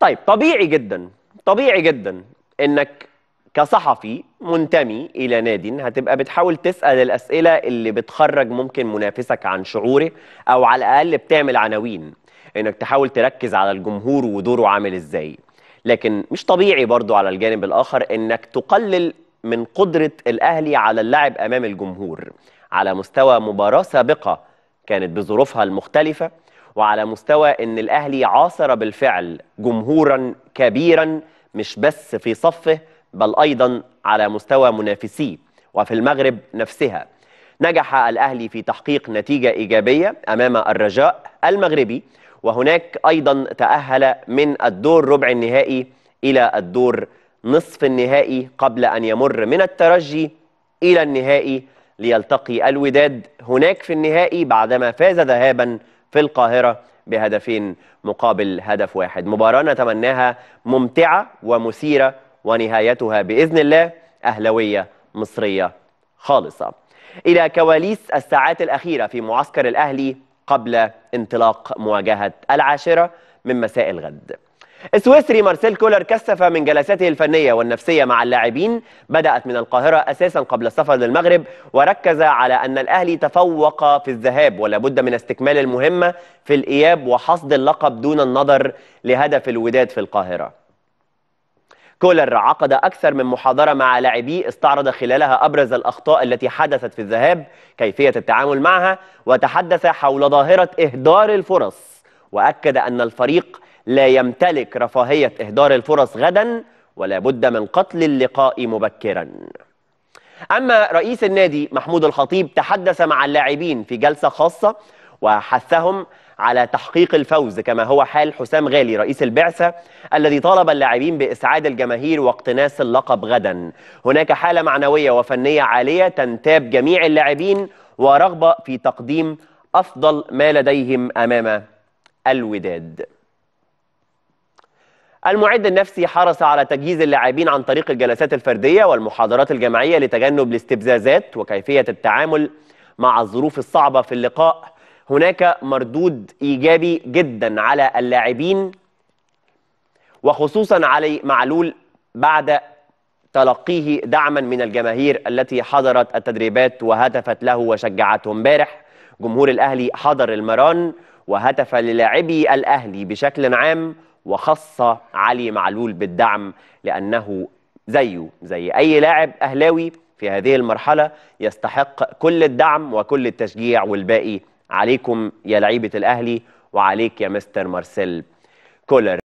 طيب طبيعي جدا طبيعي جدا انك كصحفي منتمي الى نادي هتبقى بتحاول تسال الاسئله اللي بتخرج ممكن منافسك عن شعوره او على الاقل بتعمل عناوين انك تحاول تركز على الجمهور ودوره عامل ازاي لكن مش طبيعي برضو على الجانب الاخر انك تقلل من قدره الاهلي على اللعب امام الجمهور على مستوى مباراه سابقه كانت بظروفها المختلفه وعلى مستوى ان الاهلي عاصر بالفعل جمهورا كبيرا مش بس في صفه بل ايضا على مستوى منافسيه وفي المغرب نفسها نجح الاهلي في تحقيق نتيجه ايجابيه امام الرجاء المغربي وهناك ايضا تاهل من الدور ربع النهائي الى الدور نصف النهائي قبل ان يمر من الترجي الى النهائي ليلتقي الوداد هناك في النهائي بعدما فاز ذهابا في القاهرة بهدفين مقابل هدف واحد مباراة نتمناها ممتعة ومثيرة ونهايتها بإذن الله أهلوية مصرية خالصة إلى كواليس الساعات الأخيرة في معسكر الأهلي قبل انطلاق مواجهة العاشرة من مساء الغد السويسري مارسيل كولر كثف من جلساته الفنية والنفسية مع اللاعبين بدأت من القاهرة أساسا قبل السفر للمغرب وركز على أن الأهلي تفوق في الذهاب ولا بد من استكمال المهمة في الإياب وحصد اللقب دون النظر لهدف الوداد في القاهرة كولر عقد أكثر من محاضرة مع لاعبيه استعرض خلالها أبرز الأخطاء التي حدثت في الذهاب كيفية التعامل معها وتحدث حول ظاهرة إهدار الفرص وأكد أن الفريق لا يمتلك رفاهية إهدار الفرص غدا ولا بد من قتل اللقاء مبكرا أما رئيس النادي محمود الخطيب تحدث مع اللاعبين في جلسة خاصة وحثهم على تحقيق الفوز كما هو حال حسام غالي رئيس البعثة الذي طالب اللاعبين بإسعاد الجماهير واقتناس اللقب غدا هناك حالة معنوية وفنية عالية تنتاب جميع اللاعبين ورغبة في تقديم أفضل ما لديهم أمام الوداد المعد النفسي حرص على تجهيز اللاعبين عن طريق الجلسات الفردية والمحاضرات الجماعية لتجنب الاستفزازات وكيفية التعامل مع الظروف الصعبة في اللقاء هناك مردود إيجابي جدا على اللاعبين وخصوصا علي معلول بعد تلقيه دعما من الجماهير التي حضرت التدريبات وهتفت له وشجعته امبارح جمهور الأهلي حضر المران وهتف للاعبي الأهلي بشكل عام وخص علي معلول بالدعم لأنه زيه زي أي لاعب أهلاوي في هذه المرحلة يستحق كل الدعم وكل التشجيع والباقي عليكم يا لعيبة الأهلي وعليك يا مستر مارسيل كولر